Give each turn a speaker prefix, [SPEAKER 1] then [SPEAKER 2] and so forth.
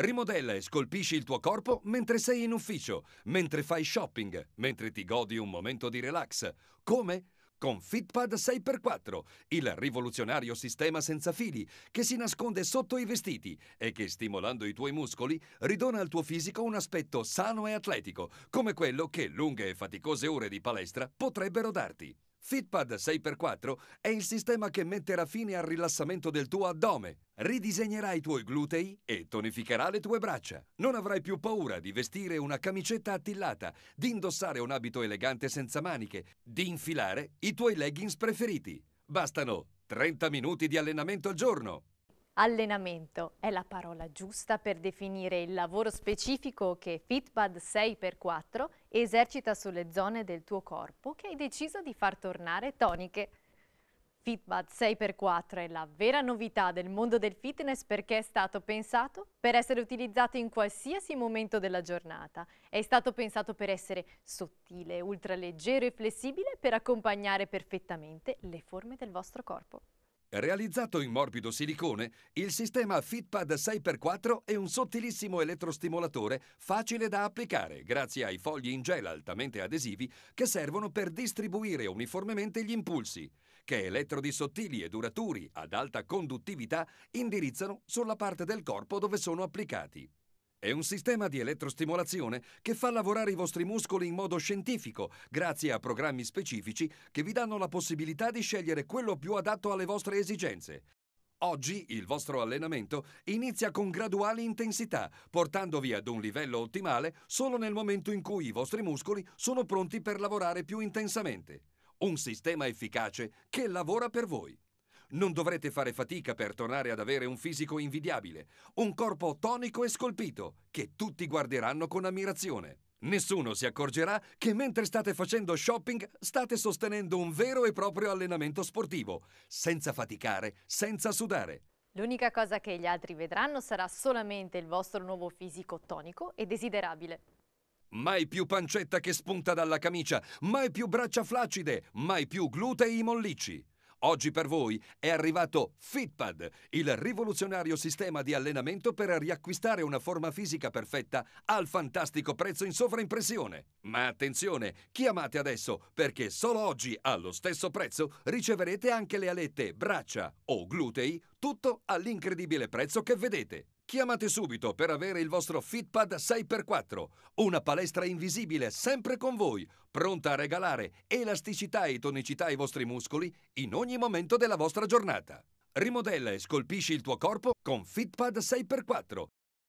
[SPEAKER 1] Rimodella e scolpisci il tuo corpo mentre sei in ufficio, mentre fai shopping, mentre ti godi un momento di relax. Come? Con Fitpad 6x4, il rivoluzionario sistema senza fili che si nasconde sotto i vestiti e che, stimolando i tuoi muscoli, ridona al tuo fisico un aspetto sano e atletico, come quello che lunghe e faticose ore di palestra potrebbero darti. Fitpad 6x4 è il sistema che metterà fine al rilassamento del tuo addome, ridisegnerà i tuoi glutei e tonificherà le tue braccia. Non avrai più paura di vestire una camicetta attillata, di indossare un abito elegante senza maniche, di infilare i tuoi leggings preferiti. Bastano 30 minuti di allenamento al giorno
[SPEAKER 2] Allenamento è la parola giusta per definire il lavoro specifico che Fitpad 6x4 esercita sulle zone del tuo corpo che hai deciso di far tornare toniche. Fitbad 6x4 è la vera novità del mondo del fitness perché è stato pensato per essere utilizzato in qualsiasi momento della giornata. È stato pensato per essere sottile, ultraleggero e flessibile per accompagnare perfettamente le forme del vostro corpo.
[SPEAKER 1] Realizzato in morbido silicone, il sistema FitPad 6x4 è un sottilissimo elettrostimolatore facile da applicare grazie ai fogli in gel altamente adesivi che servono per distribuire uniformemente gli impulsi, che elettrodi sottili e duraturi ad alta conduttività indirizzano sulla parte del corpo dove sono applicati. È un sistema di elettrostimolazione che fa lavorare i vostri muscoli in modo scientifico, grazie a programmi specifici che vi danno la possibilità di scegliere quello più adatto alle vostre esigenze. Oggi il vostro allenamento inizia con graduali intensità, portandovi ad un livello ottimale solo nel momento in cui i vostri muscoli sono pronti per lavorare più intensamente. Un sistema efficace che lavora per voi. Non dovrete fare fatica per tornare ad avere un fisico invidiabile, un corpo tonico e scolpito, che tutti guarderanno con ammirazione. Nessuno si accorgerà che mentre state facendo shopping state sostenendo un vero e proprio allenamento sportivo, senza faticare, senza sudare.
[SPEAKER 2] L'unica cosa che gli altri vedranno sarà solamente il vostro nuovo fisico tonico e desiderabile.
[SPEAKER 1] Mai più pancetta che spunta dalla camicia, mai più braccia flaccide, mai più glutei mollicci. Oggi per voi è arrivato Fitpad, il rivoluzionario sistema di allenamento per riacquistare una forma fisica perfetta al fantastico prezzo in sovraimpressione. Ma attenzione, chiamate adesso perché solo oggi allo stesso prezzo riceverete anche le alette, braccia o glutei, tutto all'incredibile prezzo che vedete. Chiamate subito per avere il vostro Fitpad 6x4, una palestra invisibile sempre con voi, pronta a regalare elasticità e tonicità ai vostri muscoli in ogni momento della vostra giornata. Rimodella e scolpisci il tuo corpo con Fitpad 6x4